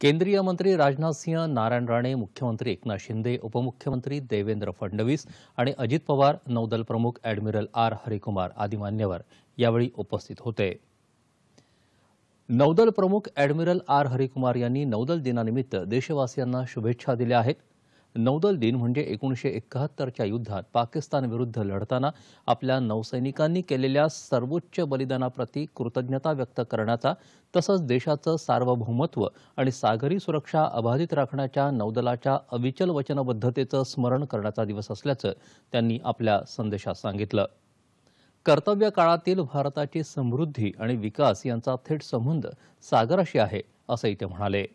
केंद्रीय मंत्री राजनाथ सिंह नारायण राणे मुख्यमंत्री एकनाथ शिंदे उपमुख्यमंत्री देवेंद्र फडणवीस आणि अजित पवार नौदल प्रमुख ॲडमिरल आर हरिकुमार आदी मान्यवर यावेळी उपस्थित होते नौदल प्रमुख ॲडमिरल आर हरिकुमार यांनी नौदल दिनानिमित्त देशवासियांना शुभेच्छा दिल्या आहेत नौदल दिन म्हणजे एकोणीसशे एकाहत्तरच्या युद्धात पाकिस्तानविरुद्ध लढताना आपल्या नौसैनिकांनी केलेल्या सर्वोच्च बलिदानाप्रती कृतज्ञता व्यक्त करण्याचा तसंच देशाचं सार्वभौमत्व आणि सागरी सुरक्षा अबाधित राखण्याच्या नौदलाच्या अविचल वचनबद्धतेचं स्मरण करण्याचा दिवस असल्याचं त्यांनी आपल्या संदेशात सांगितलं कर्तव्य काळातील भारताची समृद्धी आणि विकास यांचा थेट संबंध सागराशी आहे असंही ते म्हणाले